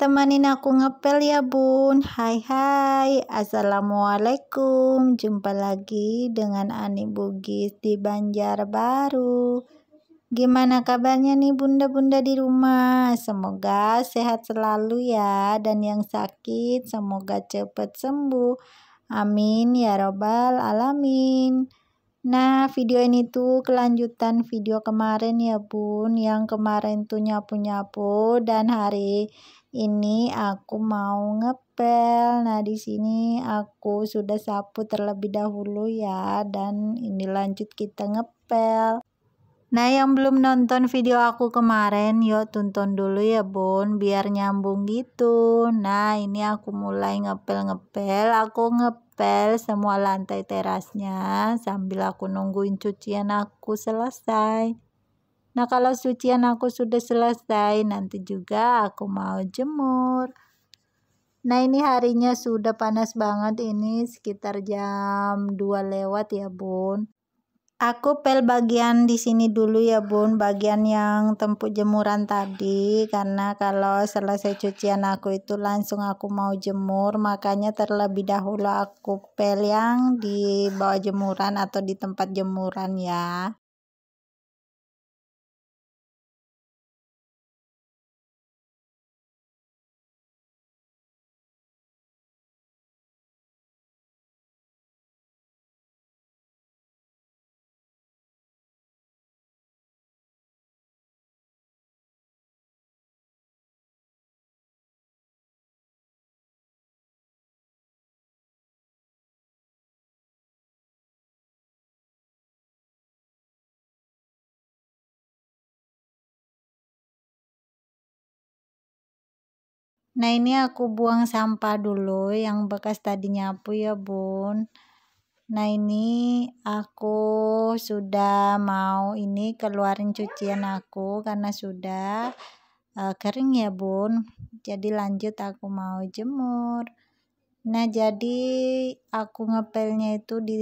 Temanin aku ngepel ya bun Hai hai Assalamualaikum Jumpa lagi dengan Ani Bugis di Banjarbaru Gimana kabarnya nih bunda-bunda di rumah Semoga sehat selalu ya Dan yang sakit semoga cepat sembuh Amin ya robbal alamin Nah, video ini tuh kelanjutan video kemarin ya bun, yang kemarin tuh nyapu-nyapu dan hari ini aku mau ngepel. Nah, di sini aku sudah sapu terlebih dahulu ya dan ini lanjut kita ngepel. Nah, yang belum nonton video aku kemarin, yuk tonton dulu ya, Bun, biar nyambung gitu. Nah, ini aku mulai ngepel-ngepel. Aku ngepel semua lantai terasnya sambil aku nungguin cucian aku selesai. Nah, kalau cucian aku sudah selesai, nanti juga aku mau jemur. Nah, ini harinya sudah panas banget ini sekitar jam 2 lewat ya, Bun. Aku pel bagian di sini dulu ya, Bun, bagian yang tempat jemuran tadi karena kalau selesai cucian aku itu langsung aku mau jemur, makanya terlebih dahulu aku pel yang di bawah jemuran atau di tempat jemuran ya. Nah ini aku buang sampah dulu yang bekas tadi nyapu ya bun. Nah ini aku sudah mau ini keluarin cucian aku karena sudah uh, kering ya bun. Jadi lanjut aku mau jemur. Nah jadi aku ngepelnya itu di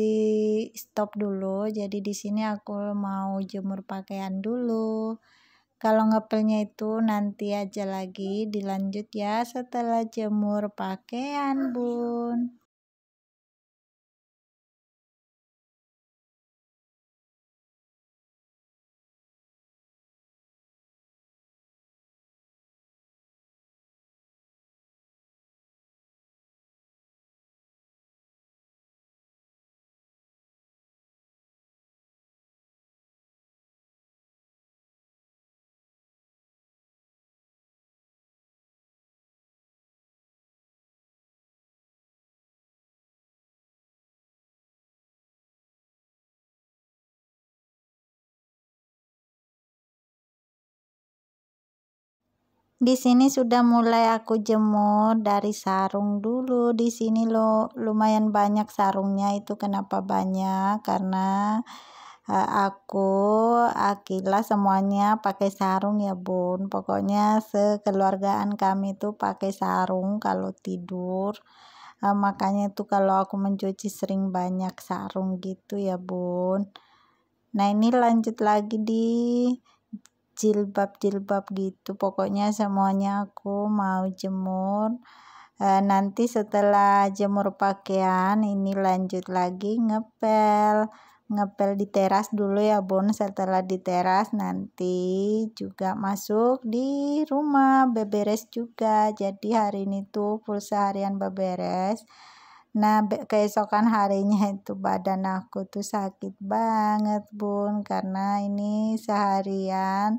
stop dulu. Jadi di sini aku mau jemur pakaian dulu. Kalau ngepelnya itu nanti aja lagi dilanjut ya setelah jemur pakaian bun. Di sini sudah mulai aku jemur dari sarung dulu. Di sini lo lumayan banyak sarungnya itu kenapa banyak? Karena e, aku akilah semuanya pakai sarung ya bun pokoknya sekeluargaan kami itu pakai sarung kalau tidur uh, makanya itu kalau aku mencuci sering banyak sarung gitu ya bun nah ini lanjut lagi di jilbab-jilbab gitu pokoknya semuanya aku mau jemur e, nanti setelah jemur pakaian ini lanjut lagi ngepel ngepel di teras dulu ya bun setelah di teras nanti juga masuk di rumah beberes juga jadi hari ini tuh pulsa harian beberes Nah keesokan harinya itu badan aku tuh sakit banget bun karena ini seharian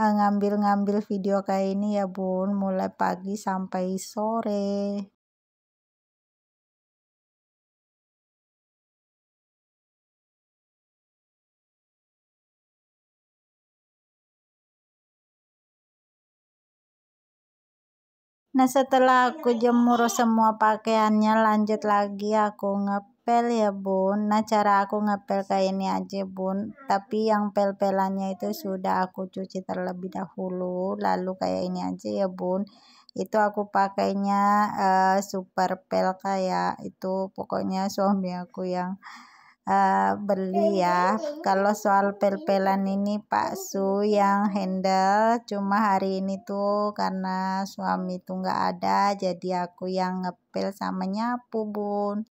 eh, ngambil-ngambil video kayak ini ya bun mulai pagi sampai sore. Nah setelah aku jemur semua pakaiannya lanjut lagi aku ngepel ya bun. Nah cara aku ngepel kayak ini aja bun. Tapi yang pel-pelannya itu sudah aku cuci terlebih dahulu. Lalu kayak ini aja ya bun. Itu aku pakainya uh, super pel kayak itu pokoknya suami aku yang uh, beli ya kalau soal pel-pelan ini Pak Su yang handle cuma hari ini tuh karena suami tuh nggak ada jadi aku yang ngepel sama nyapu bun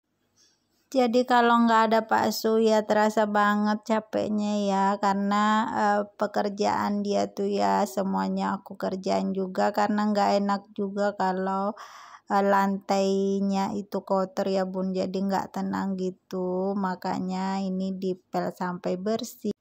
jadi kalau nggak ada Pak Su ya terasa banget capeknya ya karena uh, pekerjaan dia tuh ya semuanya aku kerjain juga karena nggak enak juga kalau Eh, lantainya itu kotor ya bun jadi nggak tenang gitu makanya ini dipel sampai bersih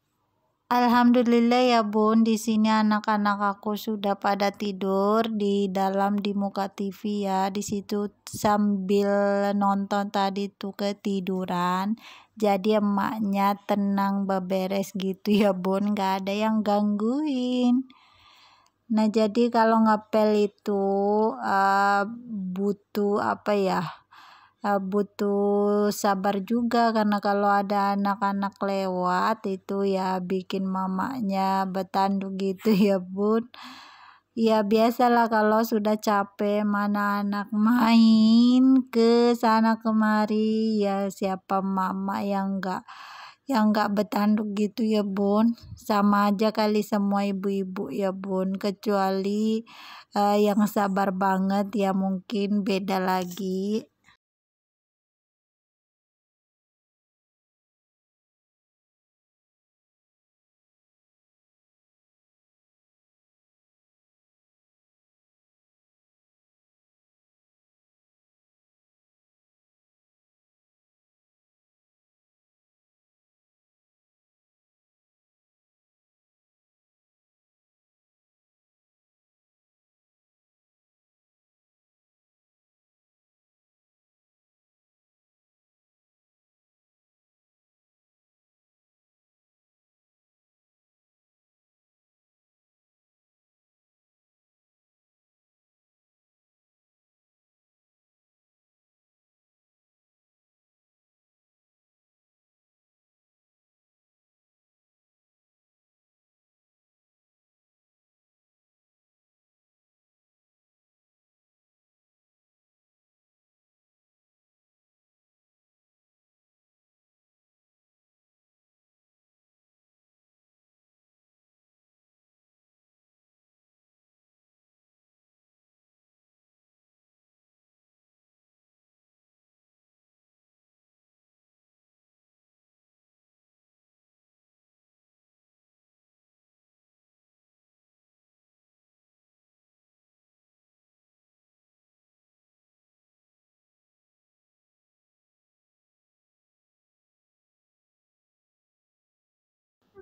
Alhamdulillah ya bun di sini anak-anak aku sudah pada tidur di dalam di muka TV ya di situ sambil nonton tadi tuh ketiduran jadi emaknya tenang beberes gitu ya bun nggak ada yang gangguin Nah, jadi kalau ngepel itu uh, butuh apa ya? Uh, butuh sabar juga karena kalau ada anak-anak lewat itu ya bikin mamanya betandu gitu ya, Bun. Ya biasalah kalau sudah capek mana anak main ke sana kemari ya siapa mama yang enggak yang gak bertanduk gitu ya bun sama aja kali semua ibu-ibu ya bun kecuali uh, yang sabar banget ya mungkin beda lagi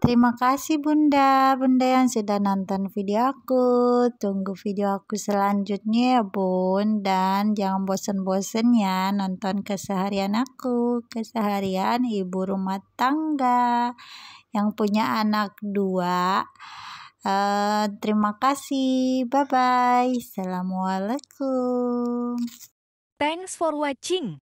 Terima kasih Bunda, Bunda yang sudah nonton video aku. Tunggu video aku selanjutnya ya Bun. Dan jangan bosen-bosen ya nonton keseharian aku. Keseharian ibu rumah tangga yang punya anak dua. Uh, terima kasih. Bye-bye. Assalamualaikum. Thanks for watching.